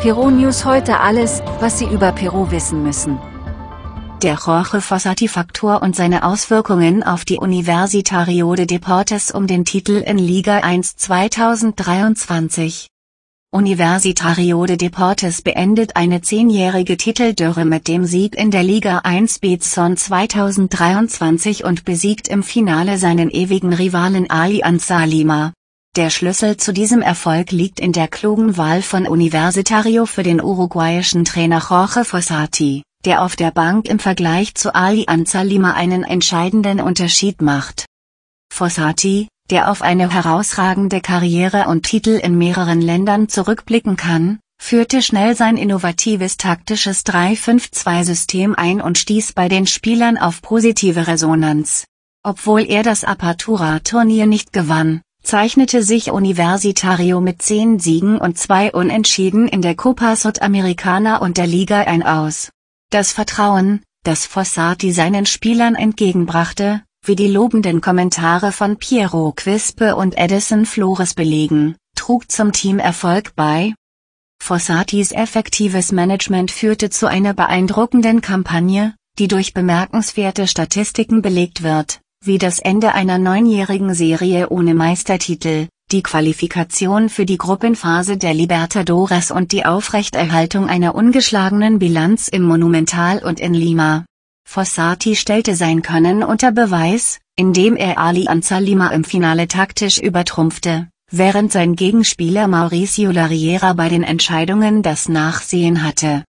Peru News heute alles, was Sie über Peru wissen müssen. Der Jorge Fossati-Faktor und seine Auswirkungen auf die Universitario de Deportes um den Titel in Liga 1 2023. Universitario de Deportes beendet eine zehnjährige Titeldürre mit dem Sieg in der Liga 1 Betson 2023 und besiegt im Finale seinen ewigen Rivalen Ali Ansalima. Der Schlüssel zu diesem Erfolg liegt in der klugen Wahl von Universitario für den uruguayischen Trainer Jorge Fossati, der auf der Bank im Vergleich zu Ali Anza Lima einen entscheidenden Unterschied macht. Fossati, der auf eine herausragende Karriere und Titel in mehreren Ländern zurückblicken kann, führte schnell sein innovatives taktisches 3-5-2-System ein und stieß bei den Spielern auf positive Resonanz. Obwohl er das Apertura-Turnier nicht gewann, zeichnete sich Universitario mit zehn Siegen und zwei Unentschieden in der Copa Sudamericana und der Liga ein aus. Das Vertrauen, das Fossati seinen Spielern entgegenbrachte, wie die lobenden Kommentare von Piero Quispe und Edison Flores belegen, trug zum Teamerfolg bei. Fossatis effektives Management führte zu einer beeindruckenden Kampagne, die durch bemerkenswerte Statistiken belegt wird wie das Ende einer neunjährigen Serie ohne Meistertitel, die Qualifikation für die Gruppenphase der Libertadores und die Aufrechterhaltung einer ungeschlagenen Bilanz im Monumental und in Lima. Fossati stellte sein Können unter Beweis, indem er Ali Anzalima im Finale taktisch übertrumpfte, während sein Gegenspieler Mauricio Larriera bei den Entscheidungen das Nachsehen hatte.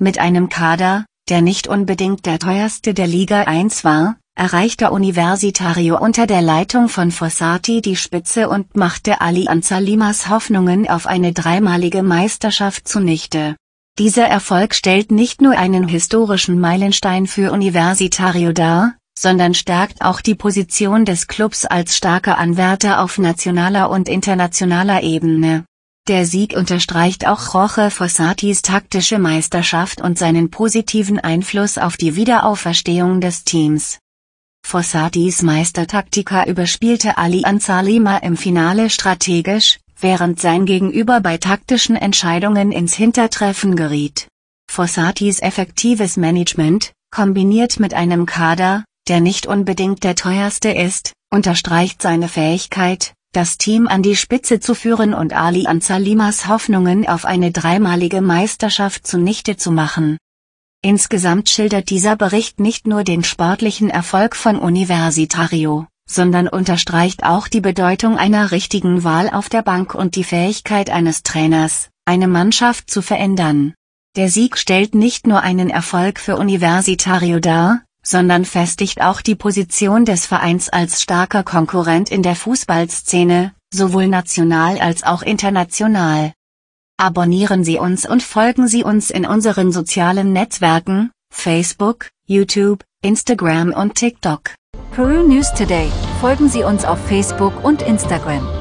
Mit einem Kader, der nicht unbedingt der teuerste der Liga 1 war, erreichte Universitario unter der Leitung von Fossati die Spitze und machte Alianza Limas Hoffnungen auf eine dreimalige Meisterschaft zunichte. Dieser Erfolg stellt nicht nur einen historischen Meilenstein für Universitario dar, sondern stärkt auch die Position des Clubs als starker Anwärter auf nationaler und internationaler Ebene. Der Sieg unterstreicht auch Jorge Fossatis taktische Meisterschaft und seinen positiven Einfluss auf die Wiederauferstehung des Teams. Fossadis Meistertaktiker überspielte Ali Anzalema im Finale strategisch, während sein Gegenüber bei taktischen Entscheidungen ins Hintertreffen geriet. Fossatis effektives Management, kombiniert mit einem Kader, der nicht unbedingt der teuerste ist, unterstreicht seine Fähigkeit, das Team an die Spitze zu führen und Ali Anzalimas Hoffnungen auf eine dreimalige Meisterschaft zunichte zu machen. Insgesamt schildert dieser Bericht nicht nur den sportlichen Erfolg von Universitario, sondern unterstreicht auch die Bedeutung einer richtigen Wahl auf der Bank und die Fähigkeit eines Trainers, eine Mannschaft zu verändern. Der Sieg stellt nicht nur einen Erfolg für Universitario dar, sondern festigt auch die Position des Vereins als starker Konkurrent in der Fußballszene, sowohl national als auch international. Abonnieren Sie uns und folgen Sie uns in unseren sozialen Netzwerken, Facebook, YouTube, Instagram und TikTok. Peru News Today. Folgen Sie uns auf Facebook und Instagram.